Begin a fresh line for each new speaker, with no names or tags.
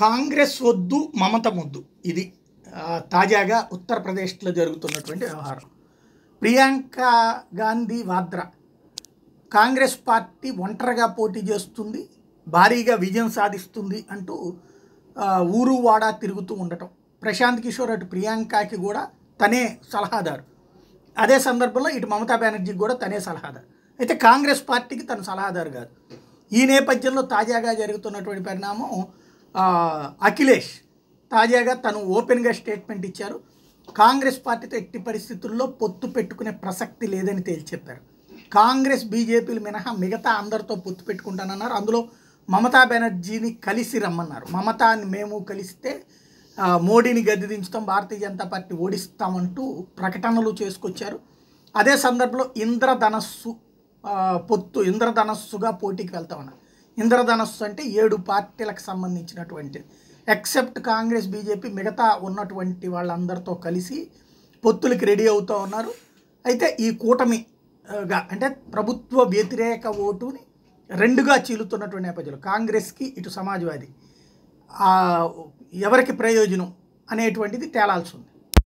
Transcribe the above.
కాంగ్రెస్ వద్దు మమత వద్దు ఇది తాజాగా ఉత్తరప్రదేశ్లో జరుగుతున్నటువంటి వ్యవహారం ప్రియాంక గాంధీ వాద్రా కాంగ్రెస్ పార్టీ ఒంటరిగా పోటీ చేస్తుంది భారీగా విజయం సాధిస్తుంది అంటూ ఊరు వాడా తిరుగుతూ ఉండటం ప్రశాంత్ కిషోర్ అటు ప్రియాంకకి కూడా తనే సలహాదారు అదే సందర్భంలో ఇటు మమతా బెనర్జీకి కూడా తనే సలహాదారు అయితే కాంగ్రెస్ పార్టీకి తను సలహాదారు కాదు ఈ నేపథ్యంలో తాజాగా జరుగుతున్నటువంటి పరిణామం అఖిలేష్ తాజాగా తను ఓపెన్గా స్టేట్మెంట్ ఇచ్చారు కాంగ్రెస్ పార్టీతో ఎట్టి పరిస్థితుల్లో పొత్తు పెట్టుకునే ప్రసక్తి లేదని తేల్చి చెప్పారు కాంగ్రెస్ బీజేపీలు మినహా మిగతా అందరితో పొత్తు పెట్టుకుంటానన్నారు అందులో మమతా బెనర్జీని కలిసి రమ్మన్నారు మమతాని మేము కలిస్తే మోడీని గద్దె భారతీయ జనతా పార్టీ ఓడిస్తామంటూ ప్రకటనలు చేసుకొచ్చారు అదే సందర్భంలో ఇంద్రధనస్సు పొత్తు ఇంద్రధనస్సుగా పోటీకి వెళ్తామన్నారు ఇంద్రధనస్సు అంటే ఏడు పార్టీలకు సంబంధించినటువంటి ఎక్సెప్ట్ కాంగ్రెస్ బీజేపీ మిగతా ఉన్నటువంటి వాళ్ళందరితో కలిసి పొత్తులకి రెడీ అవుతూ ఉన్నారు అయితే ఈ కూటమిగా అంటే ప్రభుత్వ వ్యతిరేక ఓటుని రెండుగా చీలుతున్నటువంటి నేపథ్యంలో కాంగ్రెస్కి ఇటు సమాజ్వాది ఎవరికి ప్రయోజనం అనేటువంటిది తేలాల్సి ఉంది